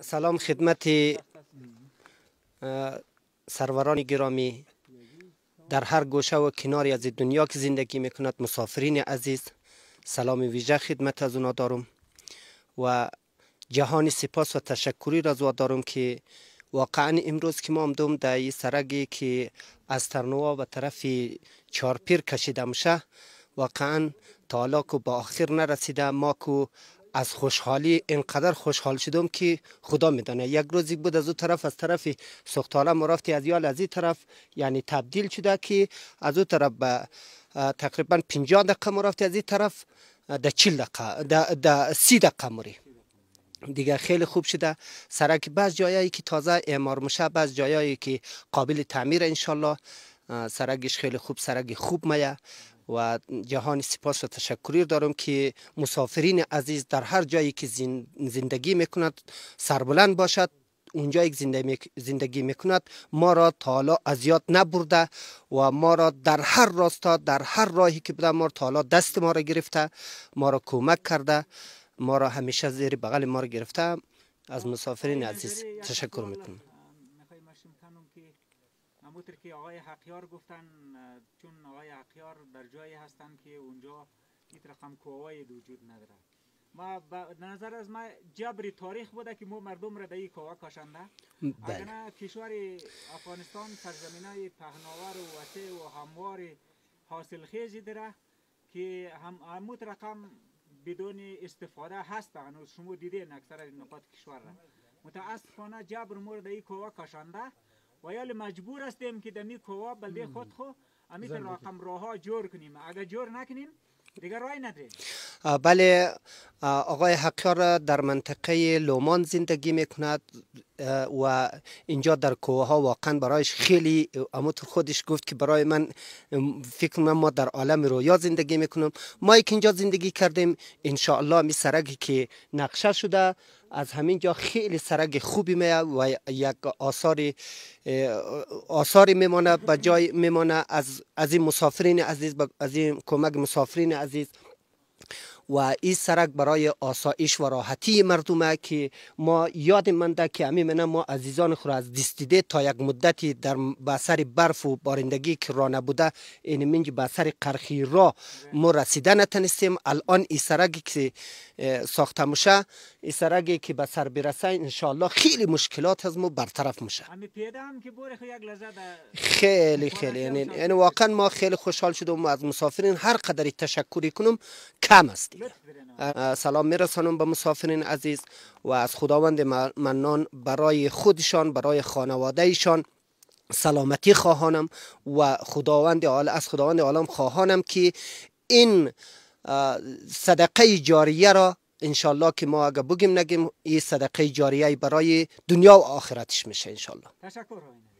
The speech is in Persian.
سلام خدمت سروران گرامی در هر گوشه و کناری از دنیا که زندگی میکند مسافرین عزیز سلام ویژه خدمت از اونا دارم و جهان سپاس و تشکری را دارم که واقعا امروز که ما آمدم در این سرگی که از ترنوا و طرف چارپیر کشیده میشه واقعا تا که به آخر نرسیده ما از خوشحالی اینقدر خوشحال شدم که خدا میدانه یک روزی بود از اون طرف از طرف سختاله مرافتی از یال از این طرف یعنی تبدیل شده که از اون طرف به تقریبا 50 دقیقه مرافتی از این طرف ده 40 دقیقه ده, 30 دقیقه موری دیگه خیلی خوب شده سرک بعض جایایی که تازه اعمار مشه بعض جایایی که قابل تعمیر انشالله سرگش خیلی خوب سرگ خوب مایه و جهان سپاس و تشکری دارم که مسافرین عزیز در هر جایی که زندگی میکند سربلند باشد اونجا یک زندگی میکنند ما را تا حالا از نبرده و ما را در هر راستا در هر راهی که بوده ما را تا حالا دست ما را گرفته ما را کمک کرده ما را همیشه زیر بغل ما را گرفته از مسافرین عزیز تشکر میکنم همونطور که آقای حقیار گفتن چون آقای حقیار در جایی هستن که اونجا این رقم کوهای وجود نداره ما نظر از ما جبری تاریخ بوده که ما مردم را در این کوه کشنده اگر بله. نه کشور افغانستان سرزمینای پهناور و وسیع و هموار خیزی داره که هم رقم بدون استفاده هست هنوز شما دیدین اکثر نقاط کشور را متاسفانه جبر مورد این کوه کشنده و مجبور هستیم که دمی کوه بلده خود خو امیت رقم راها جور کنیم اگر جور نکنیم دیگر رای نداریم بله آقای حقیار در منطقه لومان زندگی میکند و اینجا در کوه ها واقعا برایش خیلی اموتر خودش گفت که برای من فکر من ما در عالم رویا زندگی میکنم ما اینجا زندگی کردیم انشاءالله می سرگی که نقشه شده از همین جا خیلی سرگ خوبی می و یک آثار آثاری میمانه به جای میمانه از از این مسافرین عزیز از این کمک مسافرین عزیز و این سرک برای آسایش و راحتی مردمه که ما یاد منده که همین من ما عزیزان خود از دستیده تا یک مدتی در بسر برف و بارندگی که را نبوده این منج بسر قرخی را ما رسیده نتنستیم الان این سرک که ساخته میشه این سرک که به سر برسه انشالله خیلی مشکلات از ما برطرف میشه خیلی خیلی یعنی, یعنی واقعا ما خیلی خوشحال شدیم از مسافرین هر قدری تشکری کنم کم است سلام میرسانم به مسافرین عزیز و از خداوند منان برای خودشان برای ایشان سلامتی خواهانم و خداوند از خداوند عالم خواهانم که این صدقه جاریه را انشالله که ما اگه بگیم نگیم این صدقه جاریه برای دنیا و آخرتش میشه انشالله